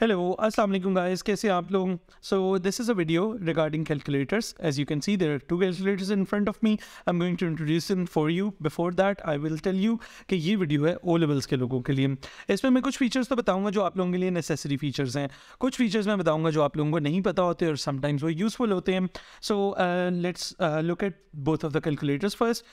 hello अस्सलाम वालेकुम guys कैसे आप लोग so this is a video regarding calculators as you can see there are two calculators in front of me I am going to introduce in for you before that I will tell you कि ये video है O levels के लोगों के लिए इसमें मैं कुछ फीचर्स तो बताऊँगा जो आप लोगों के लिए नेसेसरी फीचर्स हैं कुछ फीचर्स मैं बताऊँगा जो आप लोगों को नहीं पता होते और समटाइम्स वो यूजफुल होते हैं so let's look at both of the calculators first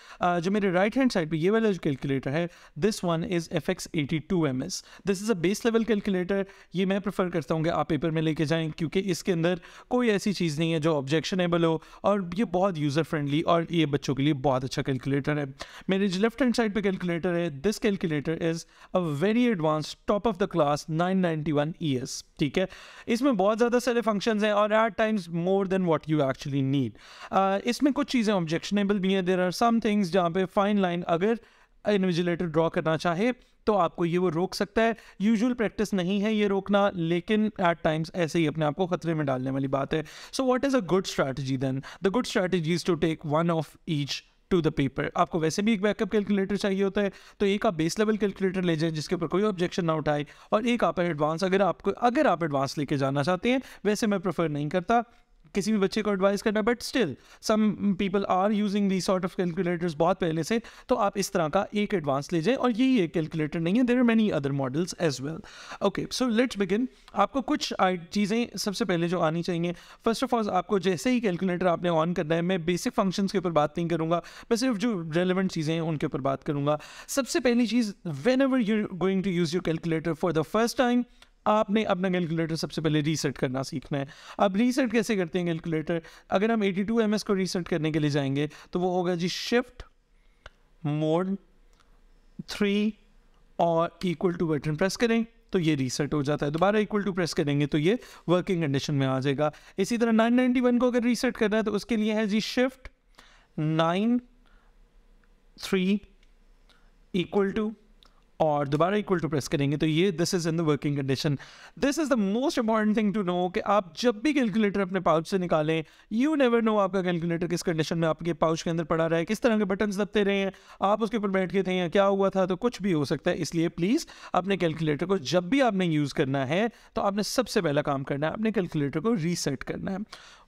जो मेरे राइट हैंड साइड पर ये वाला जो कैलकुलेटर है this one is F X eighty two M S this is a base level calculator ये मैं प्रेफर करता हूँ कि आप पेपर में लेके जाएं क्योंकि इसके अंदर कोई ऐसी चीज़ नहीं है जो ऑब्जेक्शनेबल हो और ये बहुत यूज़र फ्रेंडली और ये बच्चों के लिए बहुत अच्छा कैलकुलेटर है मेरे जो लेफ्ट हैंड साइड पे कैलकुलेटर है this calculator is a very advance top of the class nine ES ठीक है इसमें बहुत ज़्यादा सारे फंक्शन हैं और at times more than what you actually need इसमें कुछ चीज़ें ऑब्जेक्शनेबल भी हैं देर आर सम थिंग्स जहाँ पे फाइन लाइन अगर इन्विजिलेटर ड्रॉ करना चाहे तो आपको ये वो रोक सकता है यूजुअल प्रैक्टिस नहीं है ये रोकना लेकिन एट टाइम्स ऐसे ही अपने आप को खतरे में डालने वाली बात है so what is a good strategy then the good strategy is to take one of each to the paper आपको वैसे भी एक बैकअप कैलकुलेटर चाहिए होता है तो एक आप बेस लेवल कैलकुलेटर ले जाए जिसके ऊपर कोई ऑब्जेक्शन ना उठाए और एक आप एडवांस अगर आपको अगर आप एडवांस लेके जाना चाहते हैं वैसे मैं प्रेफर नहीं करता किसी भी बच्चे को एडवाइस करना but still some people are using the sort of calculators बहुत पहले से तो आप इस तरह का एक एडवांस ले जाए और यही एक कैलकुलेटर नहीं है there are many other models as well okay so let's begin आपको कुछ चीज़ें सबसे पहले जो आनी चाहिए फर्स्ट ऑफ ऑल आपको जैसे ही कैलकुलेटर आपने ऑन करना है मैं बेसिक फंक्शन के ऊपर बात नहीं करूँगा मैं सिर्फ जो रेलिवेंट चीज़ें हैं उनके ऊपर बात करूँगा सबसे पहली चीज़ whenever you going to use your calculator for the first time आपने अपना कैलकुलेटर सबसे पहले रीसेट करना सीखना है अब रीसेट कैसे करते हैं कैलकुलेटर अगर हम 82 टू को रीसेट करने के लिए जाएंगे तो वो होगा जी शिफ्ट मोड थ्री और इक्वल टू बटन प्रेस करें तो ये रीसेट हो जाता है दोबारा इक्वल टू प्रेस करेंगे तो ये वर्किंग कंडीशन में आ जाएगा इसी तरह 991 को अगर रीसेट करना है तो उसके लिए है जी shift nine three equal to और दोबारा इक्वल टू प्रेस करेंगे तो ये this is in the working condition this is the most important thing to know कि आप जब भी कैलकुलेटर अपने पाउच से निकालें यू नेवर नो आपका कैलकुलेटर किस कंडीशन में आपके पाउच के अंदर पड़ा रहा है किस तरह के बटन दबते रहे हैं आप उसके ऊपर बैठ गए थे या क्या हुआ था तो कुछ भी हो सकता है इसलिए प्लीज़ अपने कैलकुलेटर को जब भी आपने यूज़ करना है तो आपने सबसे पहला काम करना है अपने कैलकुलेटर को रीसेट करना है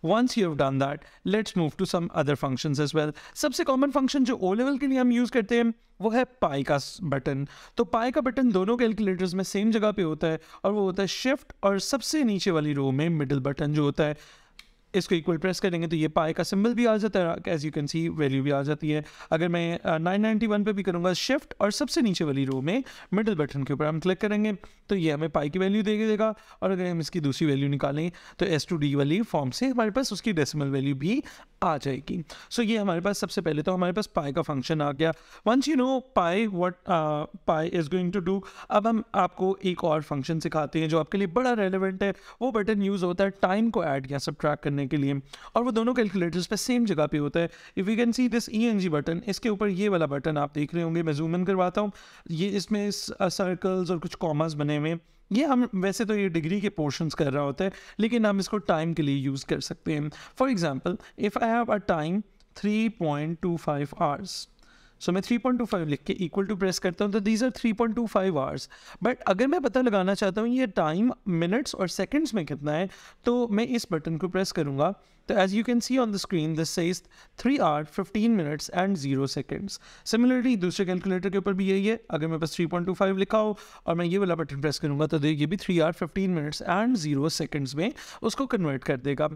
once you have done that let's move to some other functions as well सबसे common function जो O level के लिए हम use करते हैं वो है pi का button तो pi का button दोनों calculators में same जगह पे होता है और वो होता है shift और सबसे नीचे वाली row में middle button जो होता है इसको इक्वल प्रेस करेंगे तो ये पाए का सिंबल भी आ जाता है as you can see value भी आ जाती है अगर मैं नाइन वन पे भी करूँगा शिफ्ट और सबसे नीचे वाली रो में मिडल बटन के ऊपर हम क्लिक करेंगे तो ये हमें पाई की वैल्यू दे देगा और अगर हम इसकी दूसरी वैल्यू निकालें तो एस टू डी वाली फॉर्म से हमारे पास उसकी डेसिमल वैल्यू भी आ जाएगी सो so, ये हमारे पास सबसे पहले तो हमारे पास पाए का फंक्शन आ गया once you know pi what pi is going to do अब हम आपको एक और फंक्शन सिखाते हैं जो आपके लिए बड़ा रेलिवेंट है वो बटन यूज़ होता है टाइम को ऐड या सब करने करने के लिए और वो दोनों कैलकुलेटर्स पे सेम जगह पे होता है if you can see this E N G button इसके ऊपर ये वाला बटन आप देख रहे होंगे मैं जूम इन करवाता हूँ ये इसमें सर्कल्स और कुछ कॉमर्स बने हुए ये हम वैसे तो ये डिग्री के पोर्शंस कर रहा होता है लेकिन हम इसको टाइम के लिए यूज़ कर सकते हैं for example if I have a time three point two five hours so so, मैं 3.25 लिख के इक्वल टू प्रेस करता हूँ तो these are 3.25 point two five hours but अगर मैं पता लगाना चाहता हूँ ये टाइम मिनट्स और सेकेंड्स में कितना है तो मैं इस बटन को प्रेस करूँगा तो as you can see on the screen this से three hour fifteen minutes and zero seconds similarly दूसरे कैलकुलेटर के ऊपर भी यही है अगर मेरे पास फाइव लिखा हो और मैं ये वाला बटन प्रेस करूँगा तो देखिए भी three hour fifteen minutes and zero seconds में उसको कन्वर्ट कर देगा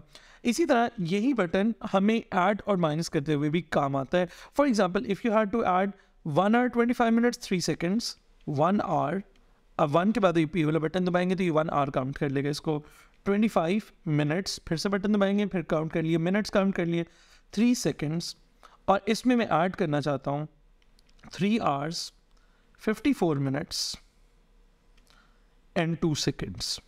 इसी तरह यही बटन हमें ऐड और माइनस करते हुए भी काम आता है for example if you had to add one hour twenty five minutes three seconds one hour अब वन के बाद ये पी वाला बटन दबाएंगे तो ये वन आर काउंट कर लेगा इसको ट्वेंटी फाइव मिनट्स फिर से बटन दबाएंगे फिर काउंट कर लिए मिनट्स काउंट कर लिए थ्री सेकेंड्स और इसमें मैं ऐड करना चाहता हूँ three hours fifty four minutes and two seconds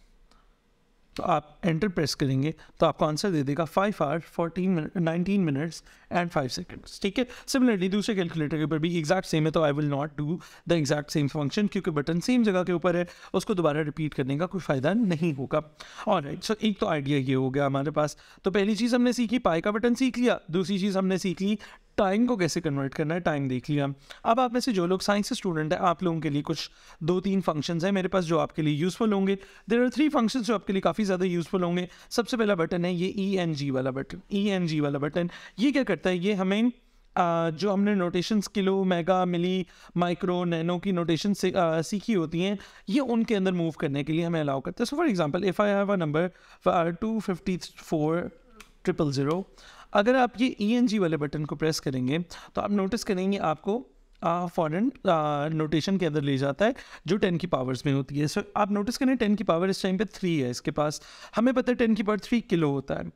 तो आप एंटर प्रेस करेंगे तो आपको आंसर दे देगा five hour fourteen nineteen minutes and five seconds ठीक है सिमिलरली दूसरे कैलकुलेटर के ऊपर भी एग्जैक्ट सेम है तो I will not do the exact same function क्योंकि बटन सेम जगह के ऊपर है उसको दोबारा रिपीट करने का कोई फ़ायदा नहीं होगा और राइट सो एक तो आइडिया ये हो गया हमारे पास तो पहली चीज़ हमने सीखी पाई का बटन सीख लिया दूसरी चीज़ हमने सीख ली टाइम को कैसे कन्वर्ट करना है टाइम देख लिया अब आप में से जो लोग साइंस स्टूडेंट हैं आप लोगों के लिए कुछ दो तीन फंक्शन हैं मेरे पास जो आपके लिए यूजफुल होंगे देर आर थ्री फंक्शन जो आपके लिए काफ़ी ज़्यादा यूजफुल होंगे सबसे पहला बटन है ये ई एन जी वाला बटन ई एन जी वाला बटन ये क्या करता है ये हमें आ, जो हमने notations kilo mega milli micro nano की नोटेशन सीखी होती हैं ये उनके अंदर मूव करने के लिए हमें अलाउ करते हैं so for example if I have a number two fifty four triple zero अगर आप ये ई e वाले बटन को प्रेस करेंगे तो आप नोटिस करेंगे आपको फॉरन नोटेशन के अंदर ले जाता है जो टेन की पावर्स में होती है सो so, आप नोटिस करें टेन की पावर इस टाइम पे थ्री है इसके पास हमें पता है टेन की पावर थ्री किलो होता है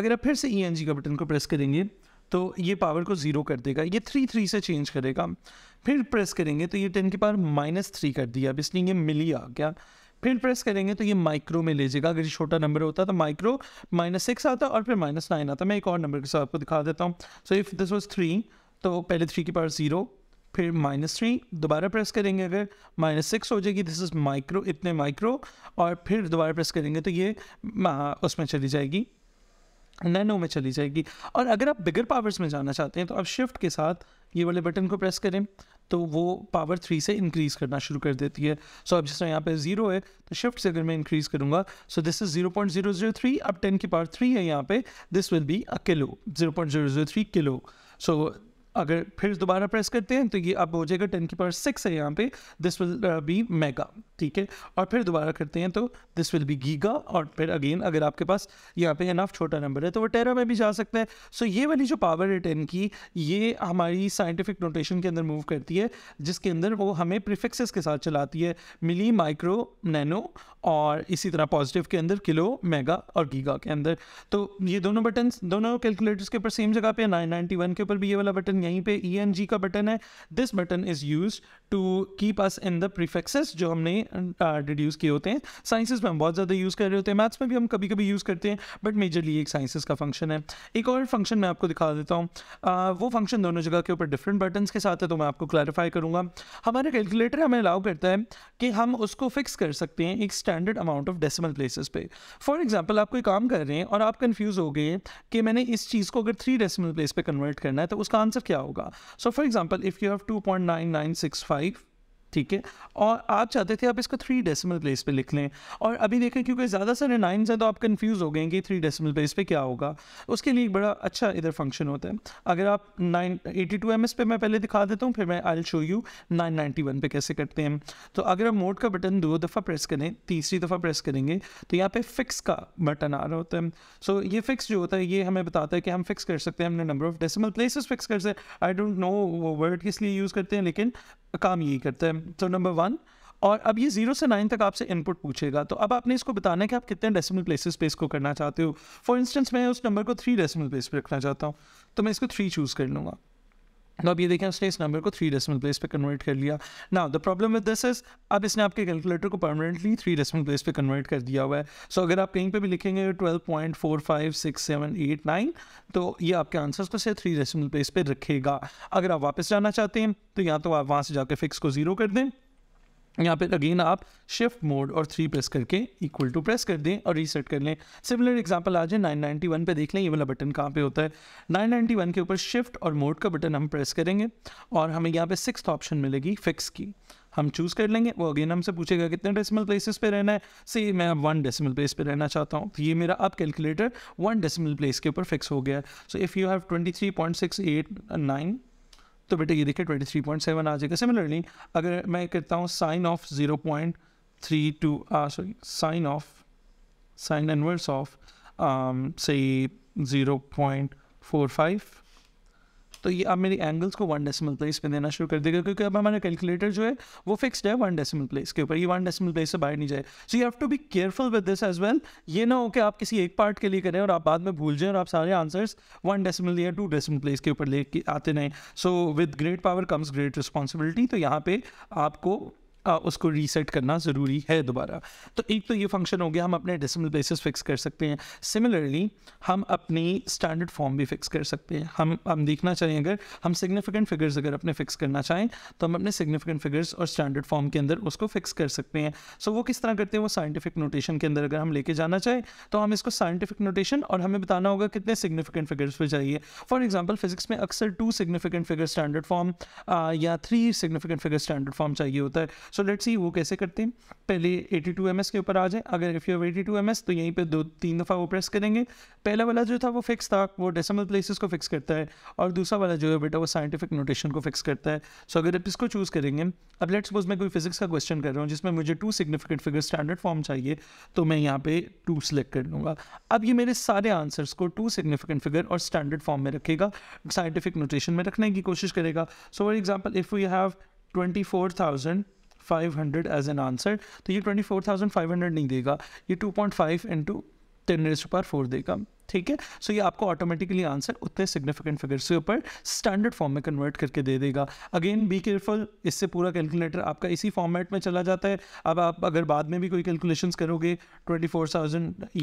अगर आप फिर से ई e का बटन को प्रेस करेंगे तो ये पावर को ज़ीरो कर देगा ये थ्री थ्री से चेंज करेगा फिर प्रेस करेंगे तो ये टेन की पावर माइनस थ्री कर दिया अब इसलिए ये मिली आ गया फिर प्रेस करेंगे तो ये माइक्रो में ले जाएगा अगर ये छोटा नंबर होता तो माइक्रो माइनस सिक्स आता और फिर माइनस नाइन आता मैं एक और नंबर के साथ आपको दिखा देता हूँ so if this was three तो पहले थ्री के पावर ज़ीरो फिर माइनस थ्री दोबारा प्रेस करेंगे अगर माइनस सिक्स हो जाएगी दिस इज़ माइक्रो इतने माइक्रो और फिर दोबारा प्रेस करेंगे तो ये उसमें चली जाएगी नैनो में चली जाएगी और अगर आप बिगर पावर्स में जाना चाहते हैं तो आप शिफ्ट के साथ ये वाले बटन को प्रेस करें तो वो पावर थ्री से इंक्रीज़ करना शुरू कर देती है सो अब जैसे यहाँ पे ज़ीरो है तो शिफ्ट से अगर मैं इंक्रीज़ करूँगा so this is zero point zero zero three अब टेन की पावर थ्री है यहाँ पे this will be a kilo zero point zero zero three kilo so अगर फिर दोबारा प्रेस करते हैं तो ये अब हो जाएगा टेन की पावर सिक्स है यहाँ पे दिस विल बी मेगा ठीक है और फिर दोबारा करते हैं तो दिस विल बी गीगा और फिर अगेन अगर आपके पास यहाँ पे इनफ छोटा नंबर है तो वो टेरा में भी जा सकता है सो so ये वाली जो पावर है टेन की ये हमारी साइंटिफिक नोटेशन के अंदर मूव करती है जिसके अंदर वो हमें प्रिफिक्सेस के साथ चलाती है मिली माइक्रो नैनो और इसी तरह पॉजिटिव के अंदर किलो मेगा और गीगा के अंदर तो ये दोनों बटन दोनों कैलकुलेटर्स के ऊपर सेम जगह पे नाइन नाइन्टी वन के ऊपर भी ये वाला बटन यहीं पे ई एन जी का बटन है this button is use to keep us in the prefixes जो हमने डिड्यूस किए होते हैं साइंसिस में हम बहुत ज़्यादा यूज़ कर रहे होते हैं मैथ्स में भी हम कभी कभी यूज़ करते हैं बट मेजरली एक साइंसिस का फंक्शन है एक और फंक्शन मैं आपको दिखा देता हूँ वो फंक्शन दोनों जगह के ऊपर डिफरेंट बटन के साथ है तो मैं आपको क्लैरिफाई करूँगा हमारा कैलकुलेटर हमें अलाउ करता है कि हम उसको फिक्स कर सकते हैं एक standard amount of decimal places पे फॉर एग्जांपल आप कोई काम कर रहे हैं और आप कंफ्यूज हो गए कि मैंने इस चीज़ को अगर थ्री डेसिमल प्लेस पे कन्वर्ट करना है तो उसका आंसर क्या होगा so for example if you have two point nine nine six five ठीक है और आप चाहते थे आप इसको थ्री डेसिमल प्लेस पे लिख लें और अभी देखें क्योंकि ज़्यादा सारे नाइन्स हैं तो आप कंफ्यूज हो गए कि थ्री डेसिमल प्लेस पे क्या होगा उसके लिए एक बड़ा अच्छा इधर फंक्शन होता है अगर आप nine eighty two M S पे मैं पहले दिखा देता हूँ फिर मैं I show you nine ninety one पे कैसे करते हैं तो अगर आप मोड का बटन दो दफ़ा प्रेस करें तीसरी दफ़ा प्रेस करेंगे तो यहाँ पर फिक्स का बटन आ रहा होता है सो ये फिक्स जो होता है ये हमें बताता है कि हम फिक्स कर सकते हैं हमने number of decimal places fix कर सकते आई डोंट नो वो वर्ड किस लिए यूज़ करते हैं लेकिन काम यही करता है तो नंबर वन और अब ये जीरो से नाइन तक आपसे इनपुट पूछेगा तो अब आपने इसको बताना है कि आप कितने डेसिमल प्लेसेस पे इसको करना चाहते हो फॉर इंस्टेंस मैं उस नंबर को थ्री डेसिमल प्लेस पे रखना चाहता हूँ तो मैं इसको थ्री चूज़ कर लूँगा तो अब ये देखें उसने इस नंबर को थ्री डेसिमल प्लेस पे कन्वर्ट कर लिया ना the problem with this is अब इसने आपके कैलकुलेटर को परमानेंटली थ्री डेसिमल प्लेस पे कन्वर्ट कर दिया हुआ है सो so, अगर आप कहीं पे भी लिखेंगे twelve point four five six seven eight nine तो ये आपके आंसर्स को सिर्फ थ्री डेसिमल प्लेस पे रखेगा अगर आप वापस जाना चाहते हैं तो या तो आप वहाँ से जाकर फिक्स को ज़ीरो कर दें यहाँ पे अगेन आप शिफ्ट मोड और थ्री प्रेस करके इक्वल टू प्रेस कर दें और रीसेट कर लें सिमिलर एग्जांपल आ जाए 991 पे देख लें ये वाला बटन कहाँ पे होता है 991 के ऊपर शिफ्ट और मोड का बटन हम प्रेस करेंगे और हमें यहाँ पे सिक्स ऑप्शन मिलेगी फिक्स की हम चूज़ कर लेंगे वो अगेन हमसे पूछेगा कितने डेसिमल प्लेसेस पे रहना है से मैं अब वन डेसिमल प्लेस पे रहना चाहता हूँ तो ये मेरा अब कैलकुलेटर वन डेसिमल प्लेस के ऊपर फिक्स हो गया है so if you have twenty three point six eight nine तो बेटे ये देखिए 23.7 आ जाएगा सिमिलरली अगर मैं करता हूँ sine of 0.32 point three two sorry sine of sine inverse of से 0.45 तो ये आप मेरी एंगल्स को वन डेसिमल प्लेस पे देना शुरू कर देगा क्योंकि अब हमारा कैलकुलेटर जो है वो फिक्स्ड है वन डेसिमल प्लेस के ऊपर ये वन डेसिमल प्लेस से बाहर नहीं जाए so you have to be careful with this as well ये ना हो कि आप किसी एक पार्ट के लिए करें और आप बाद में भूल जाएं और आप सारे आंसर्स वन डेसिमल या टू डेसिमल प्लेस के ऊपर ले आते नहीं so with great power comes great responsibility तो यहाँ पे आपको उसको रीसेट करना ज़रूरी है दोबारा तो एक तो ये फंक्शन हो गया हम अपने डेसिमल बेसिस फिक्स कर सकते हैं सिमिलरली हम अपनी स्टैंडर्ड फॉर्म भी फिक्स कर सकते हैं हम हम देखना चाहें अगर हम सिग्निफिकेंट फिगर्स अगर अपने फिक्स करना चाहें तो हम अपने सिग्निफिकेंट फिगर्स और स्टैंडर्ड फॉर्म के अंदर उसको फिक्स कर सकते हैं सो so, वो किस तरह करते हैं वो साइंटिफिक नोटेशन के अंदर अगर हम लेके जाना चाहें तो हम इसको साइंटिफिक नोटेशन और हमें बताना होगा कितने सिग्निफिकेंट फिगर्स पर चाहिए फॉर एग्जाम्पल फिजिक्स में अक्सर two significant figure standard form या three significant figure standard form चाहिए होता है सो लेट्स सी वो कैसे करते हैं पहले 82 टू के ऊपर आ जाए अगर इफ़ यू हैव 82 टू तो यहीं पे दो तीन दफ़ा वो प्रेस करेंगे पहला वाला जो था वो फिक्स था वो डेसिमल प्लेसेस को फिक्स करता है और दूसरा वाला जो है बेटा वो साइंटिफिक नोटेशन को फिक्स करता है सो so, अगर आप इसको चूज़ करेंगे अब लेट सपोज मैं कोई फिजिक्स का क्वेश्चन कर रहा हूँ जिसमें मुझे two significant figure standard form चाहिए तो मैं यहाँ पे टू सेलेक्ट कर लूँगा अब ये मेरे सारे आंसर्स को टू सिग्निफिकेंट फिगर और स्टैंडर्ड फॉर्म में रखेगा साइंटिफिक नोटेशन में रखने की कोशिश करेगा so for example if you have twenty four thousand five hundred as an answer तो ये twenty four thousand five hundred नहीं देगा ये two point five into ten raise पर फोर देगा ठीक है सो ये आपको ऑटोमेटिकली आंसर उतने सिग्निफिकेंट फिगर्स के ऊपर स्टैंडर्ड फॉर्म में कन्वर्ट करके दे देगा अगेन बी केयरफुल इससे पूरा कैलकुलेटर आपका इसी फॉर्मेट में चला जाता है अब आप अगर बाद में भी कोई कैलकुलेशंस करोगे ट्वेंटी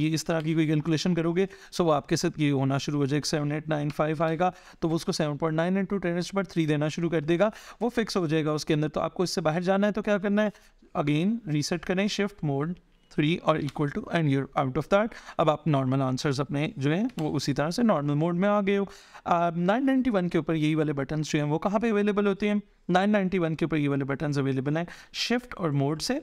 ये इस तरह की कोई कैलकुलेशन करोगे सो वो आपके साथ ये होना शुरू हो जाएगा सेवन एट नाइन फाइव आएगा तो वो उसको seven point nine into ten पर थ्री देना शुरू कर देगा वो फिक्स हो जाएगा उसके अंदर तो आपको इससे बाहर जाना है तो क्या करना है अगेन रीसेट करें शिफ्ट मोड थ्री और equal to and you're out of that अब आप नॉर्मल आंसर्स अपने जो हैं वो उसी तरह से नॉर्मल मोड में आ गए हो नाइन नाइन्टी वन के ऊपर यही वाले बटन जो हैं वो कहाँ पे अवेलेबल होते हैं नाइन नाइन्टी वन के ऊपर ये वाले बटन अवेलेबल हैं शिफ्ट और मोड से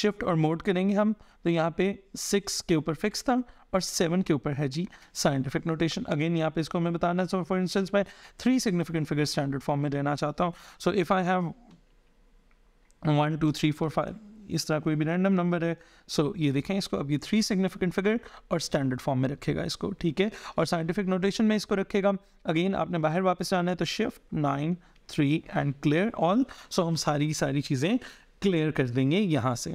शिफ्ट और मोड करेंगे हम तो यहाँ पे सिक्स के ऊपर फिक्स था और सेवन के ऊपर है जी साइंटिफिक नोटेशन अगेन यहाँ पे इसको मैं बताना चाहूँ फॉर इंस्टेंस मैं three significant figure standard form में देना चाहता हूँ so if I have one two three four five इस तरह कोई भी रैंडम नंबर है सो so, ये देखें इसको अब ये थ्री सिग्निफिकेंट फिगर और स्टैंडर्ड फॉर्म में रखेगा इसको ठीक है और साइंटिफिक नोटेशन में इसको रखेगा अगेन आपने बाहर वापस आना है तो shift nine three and clear all so हम सारी सारी चीज़ें क्लियर कर देंगे यहाँ से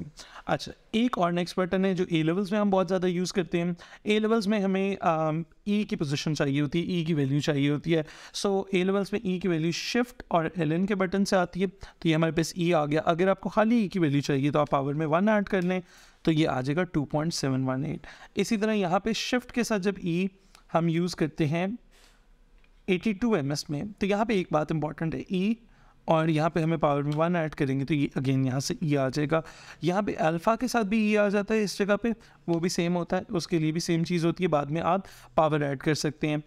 अच्छा एक और नेक्स्ट बटन है जो ए लेवल्स में हम बहुत ज़्यादा यूज़ करते हैं ए लेवल्स में हमें ई e की पोजीशन चाहिए होती है ई e की वैल्यू चाहिए होती है सो ए लेवल्स में ई e की वैल्यू शिफ्ट और एल एन के बटन से आती है तो ये हमारे पास ई e आ गया अगर आपको खाली ई e की वैल्यू चाहिए तो आप पावर में वन ऐड कर लें तो ये आ जाएगा two point seven one eight इसी तरह यहाँ पर शिफ्ट के साथ जब ई e हम यूज़ करते हैं एटी टू एम एस में तो यहाँ पे एक बात इंपॉर्टेंट है ई और यहाँ पे हमें पावर में वन ऐड करेंगे तो ये अगेन यहाँ से ई e आ जाएगा यहाँ पे अल्फ़ा के साथ भी ई e आ जाता है इस जगह पे वो भी सेम होता है उसके लिए भी सेम चीज़ होती है बाद में आप पावर ऐड कर सकते हैं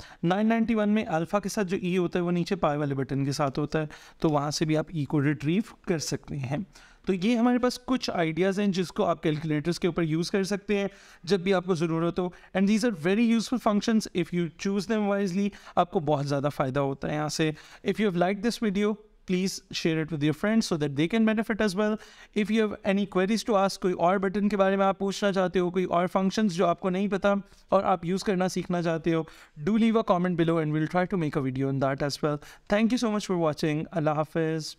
991 में अल्फ़ा के साथ जो ई e होता है वो नीचे पाए वाले बटन के साथ होता है तो वहाँ से भी आप ई को रिट्रीव कर सकते हैं तो ये हमारे पास कुछ आइडियाज़ हैं जिसको आप कैलकुलेटर्स के ऊपर यूज़ कर सकते हैं जब भी आपको ज़रूरत हो and these are very useful functions if you choose them wisely आपको बहुत ज़्यादा फ़ायदा होता है यहाँ से if you have like this video please share it with your friends so that they can benefit as well if you have any queries to ask कोई और बटन के बारे में आप पूछना चाहते हो कोई और फंक्शन जो आपको नहीं पता और आप यूज़ करना सीखना चाहते हो do leave a comment below and will try to make a video in that as well thank you so much for watching अल्लाह हाफिज़